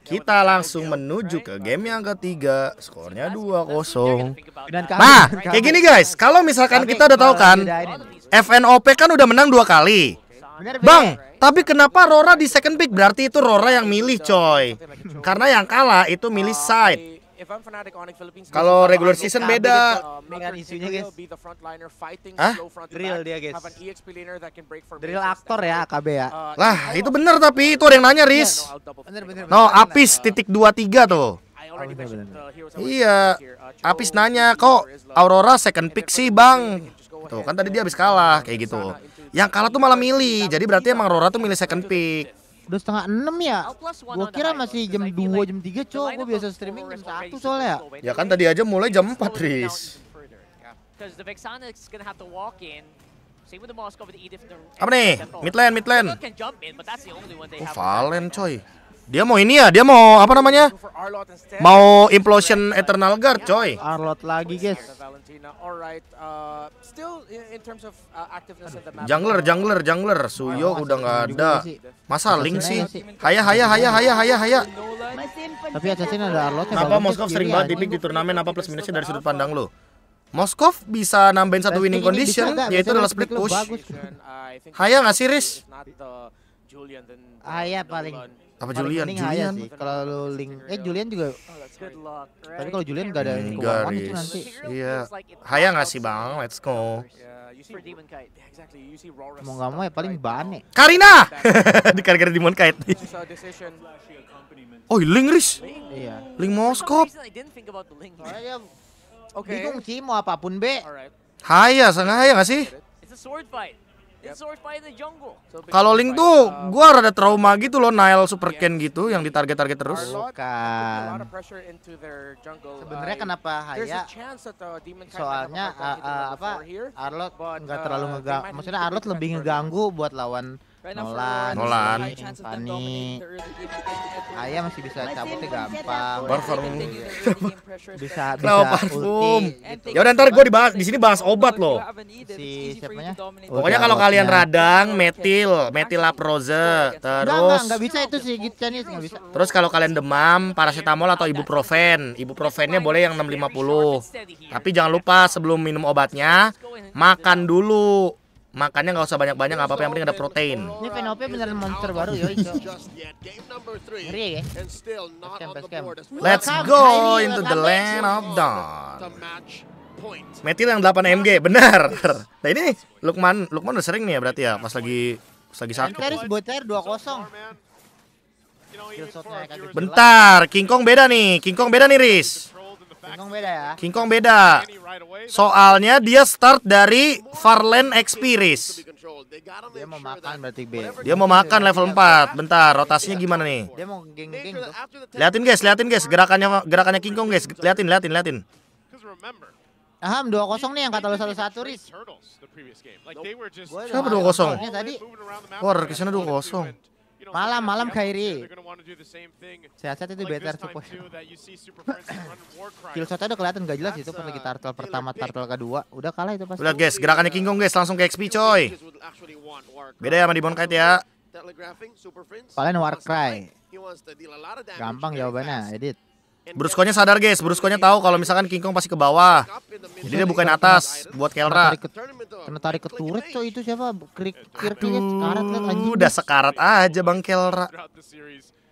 Kita langsung menuju ke game yang ketiga, skornya 2-0. Nah, kayak gini guys, kalau misalkan kita udah tahu kan, FNOP kan udah menang dua kali. Bang, tapi kenapa Rora di second pick? Berarti itu Rora yang milih coy. Karena yang kalah itu milih side. Kalau regular season beda. Oh, Dengan isunya guys. Hah? Drill dia guys. E Drill aktor ya AKB ya. Uh, lah itu bener tapi itu ada yang nanya Riz. No Apis uh, titik dua tiga tuh. Oh, uh, iya, Apis nanya kok Aurora second pick sih bang Tuh kan tadi dia habis kalah kayak gitu Yang kalah tuh malah milih Jadi berarti emang Aurora tuh milih second pick Udah setengah enam ya? gue kira masih jam 2, jam 3 cok gue biasa streaming jam 1 soalnya ya Ya kan tadi aja mulai jam 4 Riz e Apa nih? Mid lane, mid lane Oh Valen coy dia mau ini ya, dia mau apa namanya? Mau implosion Eternal Guard, coy. Arlot lagi, guys. Jungler, jungler, jungler. Suyo udah nggak ada. Masa link sih? Haya, haya, haya, haya, haya, haya. Tapi Assassin ada Arlot. Kenapa Moskov sering iya, banget dipik di turnamen apa plus minusnya dari sudut pandang lo? Moskov bisa nambahin satu winning condition, yaitu adalah split push. Haya nggak sih, Riz? Haya paling. Apa Julian? Julian. Kalau link eh Julian juga. Oh, Tapi kalau Julian gak ada hmm, garis. itu nanti. Iya. Haya nggak sih Bang? Let's go. Mau gak mau ya paling Bane. Oh. Karina. Di gara Demon Kite. oh, link Riz. Iya. Link Moskop. Bingung sih mau apapun be. Haya, sangat haya gak sih? Kalau Link tuh uh, gua rada trauma gitu loh Nile Super Ken gitu yang ditarget-target terus. Bukan. Sebenarnya uh, kenapa Haya? Soalnya uh, uh, uh apa? Arlot enggak terlalu ngeganggu. Maksudnya Arlot lebih ngeganggu buat lawan Nolan, Nolan, Tani, Ayah masih bisa cabutnya gampang. Parfum, bisa bisa parfum? Gitu. Ya udah ntar gue dibahas di sini bahas obat loh. Si siapanya? Pokoknya kalau kalian radang, metil, metilaproze, terus. Enggak, bisa itu sih gitu nggak bisa. Terus kalau kalian demam, paracetamol atau ibuprofen, ibuprofennya boleh yang 650. Tapi jangan lupa sebelum minum obatnya makan dulu makannya nggak usah banyak-banyak apa-apa yang penting ada protein ini PNOP beneran monster baru yo ngeri ya, ya? let's go into the land of dawn Metil yang 8 MG, benar. Nah ini Lukman, Lukman udah sering nih ya berarti ya pas lagi pas lagi sakit. Paris bocair 2-0. Bentar, King Kong beda nih, King Kong beda nih Riz. King Kong beda ya. King Kong beda. Soalnya dia start dari Farland Experience. Dia mau makan berarti B. Dia mau makan level 4. Bentar, rotasinya gimana nih? Dia mau geng geng. tuh. Liatin guys, liatin guys, gerakannya gerakannya King Kong guys. Liatin, liatin, liatin. Aham 2-0 nih yang kata lu 1-1 Riz. Siapa 2-0? Tadi. kesana 2-0. Malam, malam Khairi. Sehat-sehat itu better cukup. Kill shotnya udah kelihatan gak jelas itu pas lagi uh, turtle pertama, turtle kedua. Udah kalah itu pas Udah guys, gerakannya King Kong guys, langsung ke XP coy. Beda ya sama di Bonkai ya. paling Warcry. Gampang jawabannya, edit. Bruskonya sadar guys, Bruskonya tahu kalau misalkan King Kong pasti ke bawah. Jadi dia bukain atas buat Kelra. Kena tarik ke turret coy itu siapa? Krik sekarat lihat anjing. Udah sekarat aja Bang Kelra.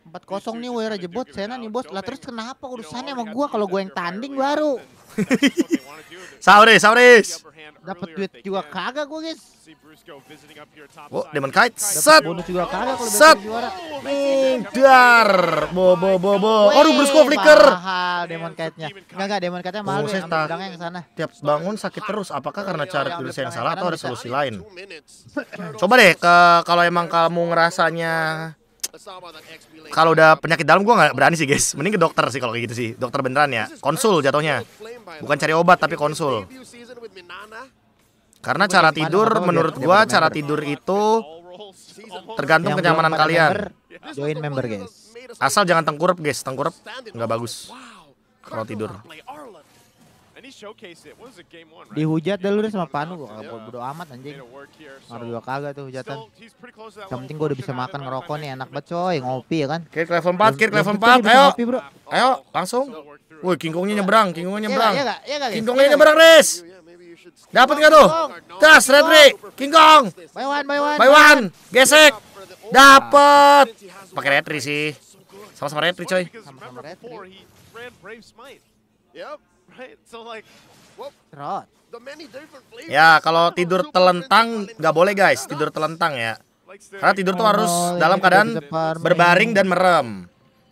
Empat kosong nih wira jebot Sena nih bos. Lah terus kenapa urusannya sama gua kalau gua yang tanding baru? Sauris, Sauris. Dapat duit juga kagak gua, guys. Oh, Demon Kite. Set. Bonus juga kagak kalau Set. juara. Dar. Bo bo bo bo. Oh, Brusko flicker. Mahal Demon Kite-nya. Enggak enggak Demon Kite-nya mahal. Oh, saya ambil yang sana. Tiap bangun sakit terus. Apakah karena cara tulis yang salah atau ada solusi lain? Coba deh ke kalau emang kamu ngerasanya kalau udah penyakit dalam gue nggak berani sih guys. Mending ke dokter sih kalau gitu sih. Dokter beneran ya. Konsul jatuhnya. Bukan cari obat tapi konsul. Karena cara tidur menurut gue cara tidur itu tergantung kenyamanan kalian. Join member guys. Asal jangan tengkurap guys, tengkurap nggak bagus kalau tidur. Dihujat dulu deh sama Panu gua bodo amat anjing. baru dua kagak tuh hujatan. Yang penting gua udah bisa makan ngerokok nih enak banget coy, ngopi ya kan. Kick level 4, kick level 4. Ayo. Ayo, langsung. Woi, kingkongnya nyebrang, kingkongnya iya, nyebrang. Iya, iya, kingkongnya nyebrang, Res. Dapat enggak tuh? Tas Redri, kingkong. By one, by one. By one. Gesek. Dapat. Pakai Redri sih. Sama-sama Redri coy. Sama-sama red. Yep. Ya, kalau tidur telentang nggak boleh guys, tidur telentang ya. Karena tidur tuh oh, harus iya, dalam keadaan berbaring dan merem.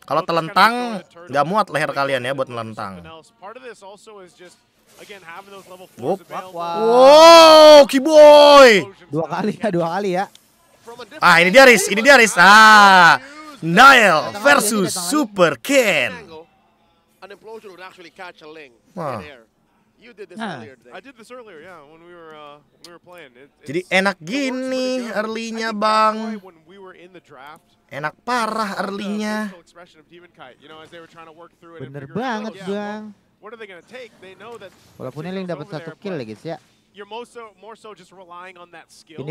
Kalau telentang nggak muat leher kalian ya buat melentang. Wow, Kiboy. Dua kali ya, dua kali ya. Ah, ini dia Riz, ini dia Riz. Ah, Nile versus Super Ken an implosion would actually catch a Ling wow. in air. You did this nah. earlier today. I did this earlier, yeah, when we were uh, when we were playing. It, Jadi enak gini early-nya, Bang. We draft, enak parah early-nya. Bener banget, Bang. Walaupun Ling dapat satu kill, ya, guys ya. Ini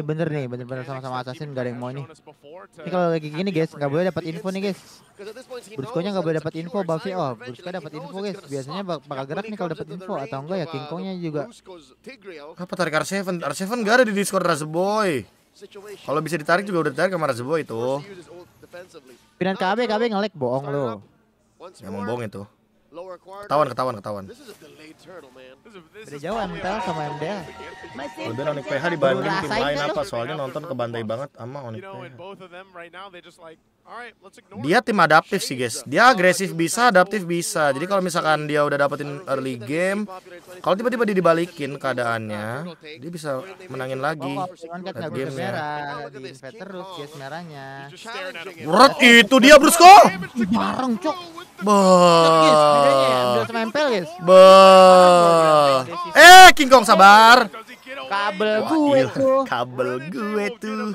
bener nih, bener-bener sama-sama assassin gak ada yang mau nih. Ini kalau lagi gini guys, nggak boleh dapat info nih guys. Bruskonya nggak boleh dapat info, Buffy. Oh, Brusko dapat info guys. Biasanya bakal gerak nih kalau dapat info atau enggak ya uh, King Kongnya juga. Apa tarik R7? R7 gak ada di Discord Razboy. Kalau bisa ditarik juga udah ditarik sama boy itu. Pindah KB, KB ngelek bohong lo. Emang bohong itu. Ketahuan, ketahuan, ketahuan. Beda jauh Antel sama MDA? Kemudian Onyx PH dibanding tim lain apa? Soalnya nonton ke banget sama Onyx PH dia tim adaptif sih guys dia agresif bisa adaptif bisa jadi kalau misalkan dia udah dapetin early game kalau tiba-tiba dia dibalikin keadaannya dia bisa menangin lagi oh, gamenya terus guys merahnya Berat itu dia Brusko bareng cok Bah. Udah Eh King Kong sabar. Kabel gue tuh. Kabel gue tuh.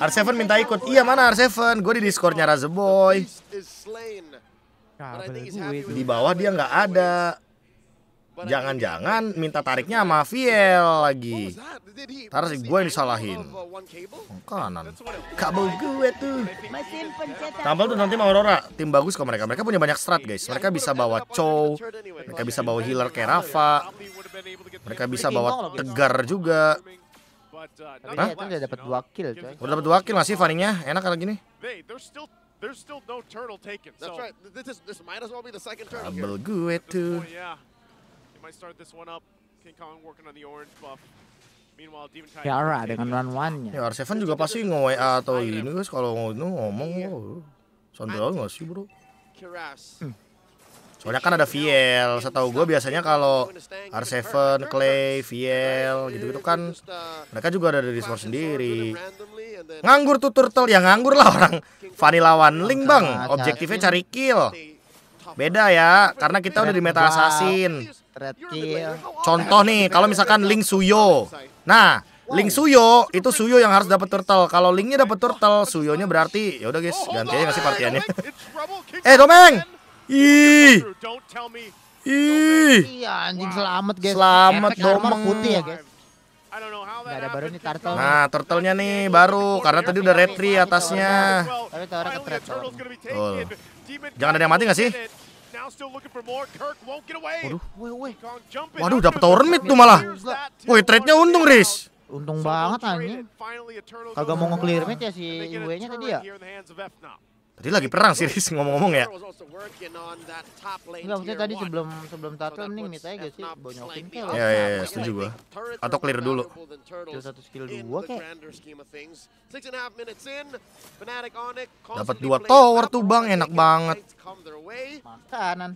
R7 minta ikut. Iya mana R7? Gue di Discordnya Razeboy. Kabel gue tuh. Di bawah dia nggak ada. Jangan-jangan minta tariknya sama Viel lagi. Tarik gue yang disalahin. Kanan. Kabel gue tuh. Tambal tuh nanti mau Aurora. Tim bagus kok mereka. Mereka punya banyak strat guys. Mereka bisa bawa Chow. Mereka bisa bawa healer kayak Rafa. Mereka bisa bawa tegar juga. Tapi nah? Ya, udah dapat dua kill, coy. Udah dapat dua kill masih farmingnya. Enak kalau gini. There's still no Double gue tuh. Yeah. one dengan run one-nya. Ya R7 juga pasti nge-WA atau ini guys kalau ngomong ngomong. Santai aja sih, Bro. Kiras. Hmm. Soalnya kan ada VL, setahu gue biasanya kalau R7, Clay, VL gitu-gitu kan mereka juga ada dari Discord sendiri. Nganggur tuh turtle ya nganggur lah orang Vanilla One Link bang, objektifnya cari kill. Beda ya, karena kita udah di meta assassin. Contoh nih, kalau misalkan Link Suyo. Nah, Link Suyo itu Suyo yang harus dapat turtle. Kalau Linknya dapat turtle, Suyonya berarti ya udah guys, ganti aja ngasih partiannya. eh, Domeng, Ih. Ih. Iya anjing selamat guys. Selamat dong putih ya guys. Gak ada baru nih turtle. Nah, turtle-nya nih baru karena tadi udah retri atasnya. Tapi Tora ke turtle. Oh. Jangan ada yang mati gak sih? Waduh, waduh dapet tower mid tuh malah. Woi, trade-nya untung, Riz. Untung banget anjing. Kagak mau nge-clear mid ya si UE nya tadi ya. Tadi lagi perang sih Riz ngomong-ngomong ya. Enggak maksudnya tadi sebelum sebelum tato mending saya aja sih bonyokin ke. Iya iya ya, setuju gua. Atau clear dulu. Skill satu skill dua kek. Dapat dua tower tuh Bang, enak banget. Makanan.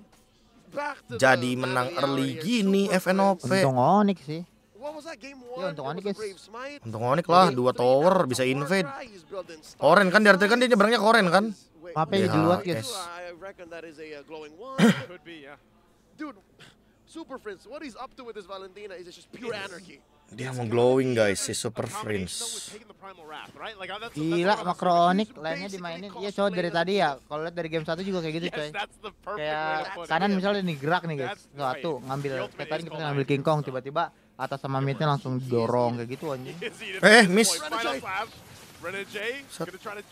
Jadi menang early gini FNOP. Untung Onyx sih. Ya, untung Onik guys. Untung Onik lah, dua tower bisa invade. Koren kan dari tadi kan dia nyebrangnya koren kan? Papayı ya, uh, pure anarchy. Dia mau glowing guys si Super Friends. Uh, Gila makronik lainnya dimainin. Iya coba dari tadi ya. Kalau lihat dari game satu juga kayak gitu coy. Kayak kanan misalnya nih gerak nih guys. Satu ngambil kayak tadi kita ngambil King Kong tiba-tiba atas sama midnya langsung dorong kayak gitu anjing. Eh miss.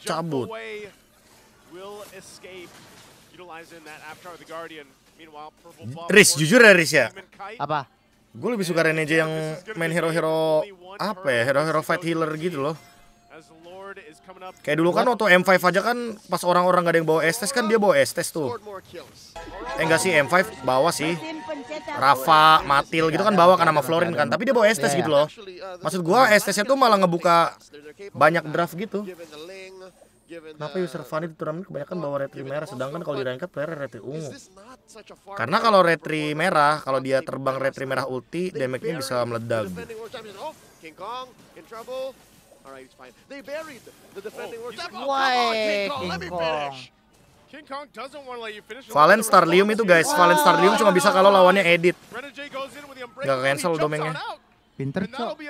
cabut will escape utilizing that the Guardian. Meanwhile, purple hmm? jujur ya Ris ya? Apa? Gue lebih suka Renege yang main hero-hero apa ya? Hero-hero fight healer gitu loh. Kayak dulu kan waktu M5 aja kan pas orang-orang gak ada yang bawa Estes kan dia bawa Estes tuh. Eh enggak sih M5 bawa sih. Rafa, Matil gitu kan bawa kan sama Florin kan, tapi dia bawa Estes iya. gitu loh. Uh, Maksud gue Estesnya tuh malah ngebuka banyak draft gitu. Kenapa user funny di turnamen kebanyakan uh, bawa retri merah sedangkan kalau di ranked player retri ungu? Karena kalau retri merah, kalau dia terbang retri merah ulti, damage-nya bisa meledak. Oh, King Kong, oh, Valen Starlium itu guys, Valen Starlium cuma bisa kalau lawannya edit. Gak cancel domainnya, Pinter cok.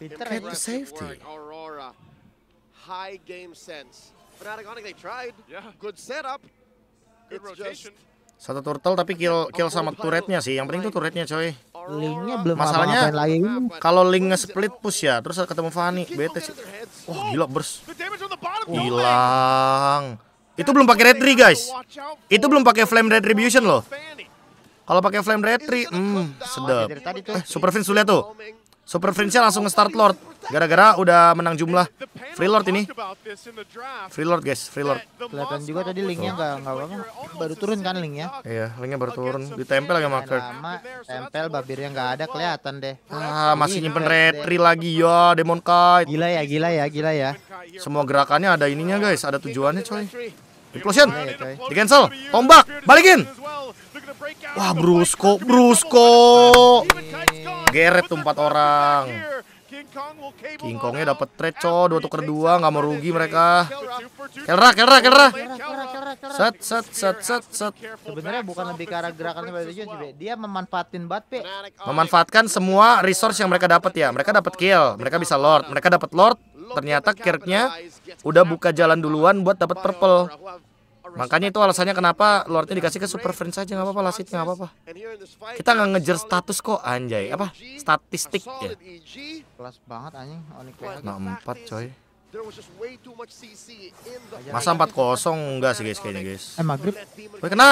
Pinter ya. safety. Aurora. High game sense. Fnatic Onyx they tried. Good setup. Good rotation. Satu turtle tapi kill kill sama turretnya sih. Yang penting tuh turretnya coy. Linknya belum Masalahnya Kalau link nge-split push ya, terus ketemu fani bete sih. Wah, gila bers Hilang. Itu belum pakai retri guys. Itu belum pakai flame retribution loh. Kalau pakai flame retri, hmm, sedap. Eh, Superfin sulit tuh. Super prince langsung nge-start Lord. Gara-gara udah menang jumlah. Free Lord ini. Free Lord guys, Free Lord. Kelihatan juga tadi linknya nggak nggak apa Baru turun kan linknya? Iya, linknya baru turun. Ditempel lagi marker? Lama, tempel babirnya nggak ada kelihatan deh. Ah, masih iya, nyimpen retri lagi ya, Demon Kite. Gila ya, gila ya, gila ya. Semua gerakannya ada ininya guys, ada tujuannya coy. Iya, Implosion, di cancel, tombak, balikin. Wah, Brusko, Brusko. Geret tuh empat orang. King Kongnya dapat trade co, dua tuker dua, nggak mau rugi mereka. Kelra, kelra, kelra. Set, set, set, set, set. Sebenarnya bukan lebih ke arah gerakan seperti itu sih, dia memanfaatin banget, Pe. Memanfaatkan semua resource yang mereka dapat ya. Mereka dapat kill, mereka bisa lord, mereka dapat lord. Ternyata kirknya udah buka jalan duluan buat dapat purple. Makanya itu alasannya kenapa luarnya dikasih ke super friends aja nggak apa-apa lasit nggak apa-apa. Kita nggak ngejar status kok anjay apa statistik ya. Kelas banget anjing Onik oh, empat coy. Masa empat kosong enggak sih guys kayaknya guys. Eh maghrib. Woy, kena.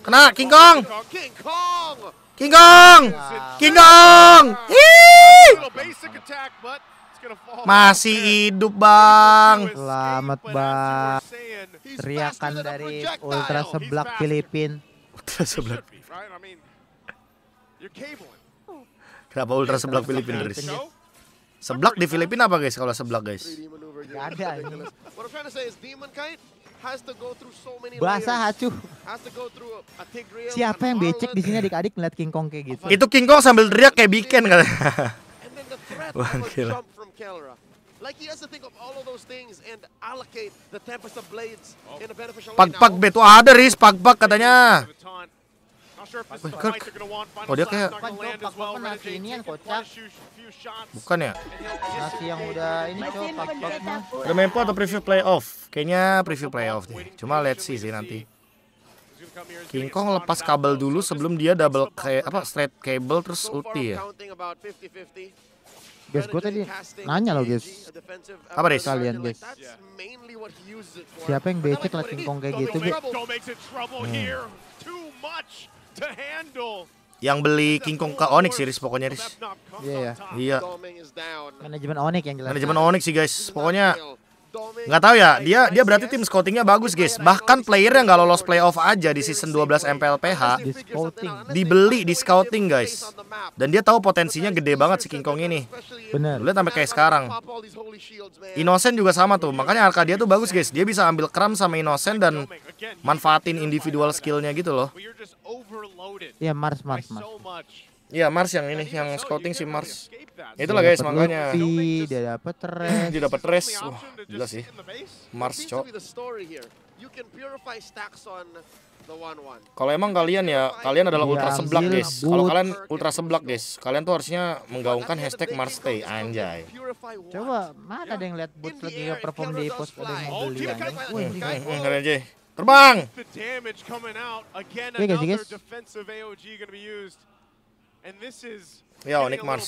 Kena King Kong. King Kong. King Kong. King Kong. King Kong. Masih hidup bang. Selamat bang. Teriakan dari ultra seblak Filipin. Ultra seblak. Kenapa ultra seblak Filipin dari Seblak di Filipin apa guys kalau seblak guys? Gak ada Bahasa hacu. Siapa yang becek di sini adik-adik ngeliat King Kong kayak gitu? Itu King Kong sambil teriak kayak bikin katanya. One kill. jump oh. Pagpag beto ada Riz, pagpag katanya. Oh dia kayak Bukan ya? Nasi yang udah ini coba Pagpag mah atau preview playoff? Kayaknya preview playoff deh Cuma let's see sih nanti King Kong lepas kabel dulu sebelum dia double kayak apa straight cable terus ulti ya Guys, gue tadi nanya loh guys. Apa deh? Kalian guys. Siapa yang becek lah cingkong kayak gitu guys? Hmm. Yang beli King Kong ke Onyx sih pokoknya Riz. Iya yeah, ya. Iya. Manajemen Onyx yang jelas. Manajemen Onyx sih guys. Pokoknya Nggak tahu ya, dia dia berarti tim scoutingnya bagus guys. Bahkan player yang nggak lolos playoff aja di season 12 MPLPH. Di scouting. Dibeli di scouting guys. Dan dia tahu potensinya gede banget si King Kong ini. Bener. Lihat sampai kayak sekarang. Innocent juga sama tuh. Makanya Arkadia tuh bagus guys. Dia bisa ambil kram sama Innocent dan manfaatin individual skillnya gitu loh. Iya, Mars, Mars, Mars. Iya Mars yang ini yang scouting si Mars. Iya. Itulah guys makanya. Luffy, dia dapat res. dia dapat res. Wah, jelas sih. Mars, Cok. Kalau emang kalian ya, kalian adalah iya, ultra seblak guys. Kalau kalian ultra seblak guys, kalian tuh harusnya menggaungkan hashtag Mars Day anjay. Coba, mana ada yang lihat boot lagi perform di pos ada yang mau beli Wih, hmm, hmm, hmm, keren aja. Terbang. Oke guys, guys. Yo, Nick Mars.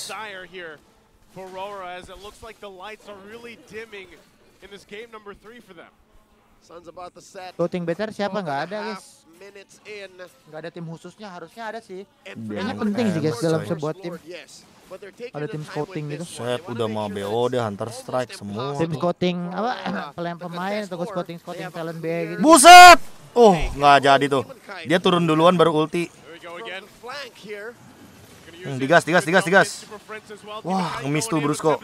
for Aurora as it looks like the lights are really dimming in this game number three for them. Suns about the set. Voting better siapa nggak ada guys? Nggak ada tim khususnya harusnya ada sih. Kayaknya penting sih guys dalam sebuah tim. Ada gitu. tim scouting gitu. Set udah mau BO deh, Hunter Strike semua. Tim scouting apa? Pelayan pemain atau scouting scouting talent B gitu. Buset! Oh nggak jadi tuh. Dia turun duluan baru ulti. Hmm, digas, digas, digas, digas. Wah, ngemis tuh Brusko.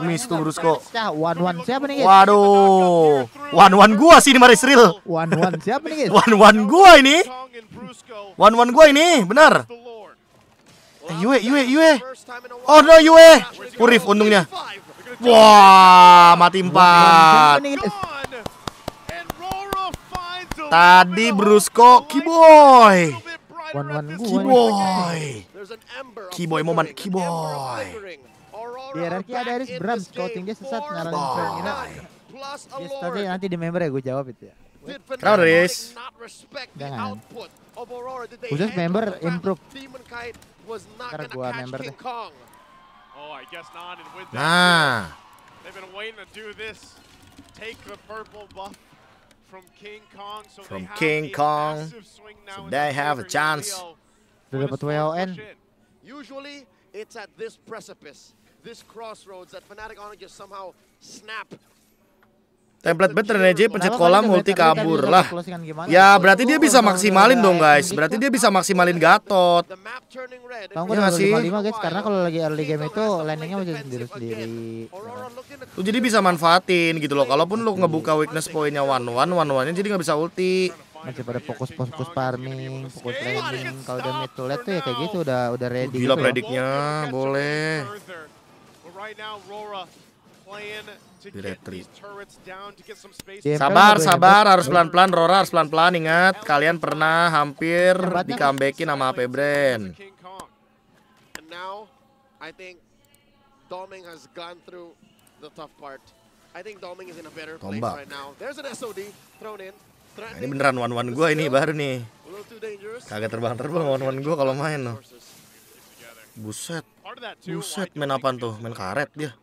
Ngemis tuh Brusko. One one siapa nih? Guys? Waduh. One one gua sih ini Maris Real. One one siapa nih? Guys? one one gua ini. One one gua ini, benar. Eh, Yue, Yue, Yue. Oh no Yue. Purif untungnya. Wah, mati empat. Tadi Brusko Kiboy. One one gue. Keyboy. Keyboy moment Keyboy. Di RRQ ada Aris Bram scouting dia sesat ngarahin Ferdinand. Yes, tapi nanti di member ya gue jawab itu ya. Kenapa Riz? Jangan. Khusus member improve. Ntar gue member deh. Oh, nah. They've been waiting to do this. Take the purple buff from King Kong. So from they King Kong. So they have a chance. But Usually, it's at this precipice, this crossroads that Fnatic Honor just somehow snap Template bed J, pencet kolam multi kabur lah. Kan ya berarti dia bisa maksimalin dong guys. Gitu. Berarti dia bisa maksimalin Gatot. Tahu ya, sih? guys karena kalau lagi early game itu landingnya masih sendiri-sendiri. Tuh jadi bisa manfaatin gitu loh. Kalaupun lu ngebuka weakness poinnya one one one one-nya jadi nggak bisa ulti masih pada fokus fokus farming, fokus landing. Kalau udah mid to tuh ya kayak gitu udah udah ready. Gila gitu ya. prediknya, boleh. Iya, sabar, sabar, harus pelan-pelan Rora, harus pelan-pelan ingat kalian pernah hampir kan di comebackin sama HP Brand. Tombak. Nah, ini beneran one one gue ini baru nih. Kagak terbang-terbang one one gue kalau main loh. Buset. Buset main apaan tuh? Main karet dia.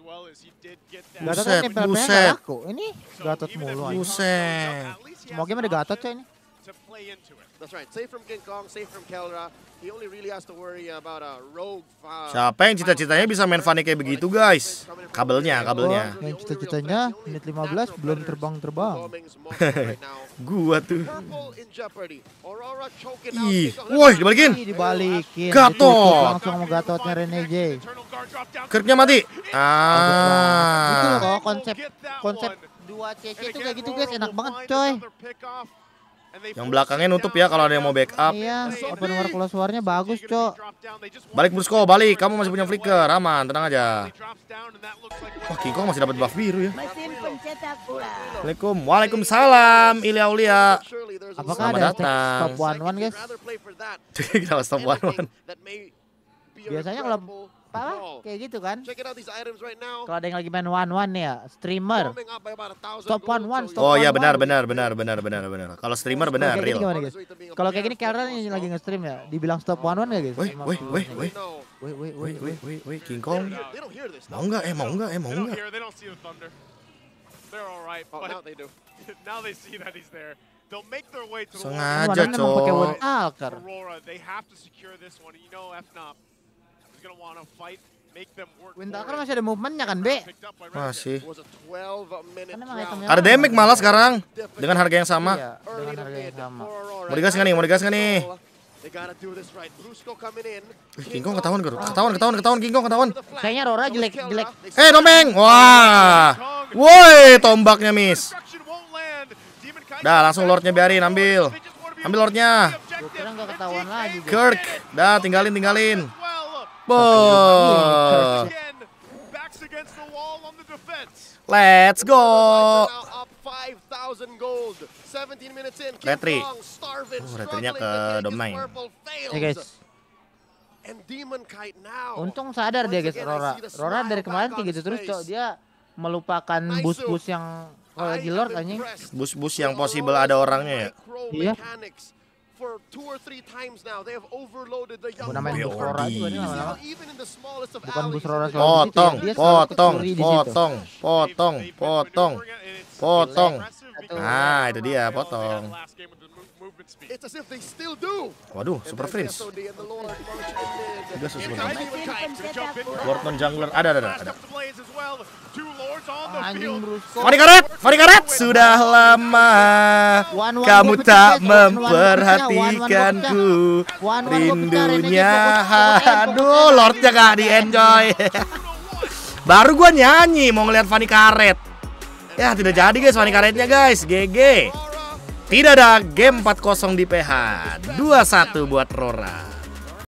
Gatot Buset, ini Gatot mulu aja. Buset. Semoga ada Gatot ya ini to play into it. That's right. Safe from King Kong, safe from Kelra. He only really has to worry about a rogue. Uh, Siapa yang cita-citanya bisa main Fanny kayak begitu, guys? Kabelnya, kabelnya. Main yang cita-citanya menit 15 belum terbang-terbang. Gua tuh. Ih, woi, dibalikin. Dibalikin. Gatot. Langsung mau Gatotnya Rene J. Kirknya mati. Ah. Itu loh ah. konsep konsep dua CC itu kayak gitu guys, enak banget coy. Yang belakangnya nutup ya kalau ada yang mau backup. Iya, open war close warnya bagus, Cok. Balik brusco, balik. Kamu masih punya flicker, aman, tenang aja. Wah, King masih dapat buff biru ya. Assalamualaikum. Waalaikumsalam, Ilya Ulia. Apakah Selamat ada datang. Top one one, guys? Kenapa stop one one? Biasanya kalau apa? Kayak gitu kan? Kalau ada yang lagi main one one nih ya, streamer. Top one one, top Oh iya benar benar benar benar benar benar. Kalau streamer benar real. Kalau kayak gini Karen yang lagi nge-stream ya, dibilang stop one one gak guys? Woi woi woi woi. Woi woi woi woi woi woi King Kong. Mau enggak? Eh mau enggak? Eh mau enggak? They're all oh, Sengaja, ah, Aurora. They have to secure this one. You know, if not, Windalker masih ada movementnya kan, B? Masih. Ada damage malah sekarang dengan harga yang sama. Iya, dengan harga yang sama. Mau digas nggak nih? Mau digas nggak nih? King Kong ketahuan, gak? ketahuan, ketahuan, ketahuan, King Kong ketahuan. Kayaknya Rora jelek, jelek. Eh, nomeng! wah, woi, tombaknya miss. Dah, langsung lordnya biarin, ambil, ambil lordnya. Kirk, dah, tinggalin, tinggalin. Let's go. Retri. Oh, retrinya ke domain. Hey guys. Untung sadar dia guys Rora. Rora dari kemarin kayak gitu terus cok dia melupakan bus-bus yang kalau lagi lord anjing. Bus-bus yang possible ada orangnya ya. Iya for two or three times now. They have overloaded the young main Busrora juga nih lama-lama. potong, potong, potong, potong, ah, potong, potong. Nah, itu dia, potong. Waduh, Super Fringe. Tiga susu Lord non jungler. Ada, ada, ada. Anjing Mari karet, mari karet. Sudah lama kamu tak memperhatikanku. Rindunya. Aduh, Lordnya gak di enjoy. Baru gua nyanyi mau ngeliat Fani karet. Ya tidak jadi guys Fani karetnya guys. GG. Tidak ada game 4-0 di PH. 2-1 buat Rora.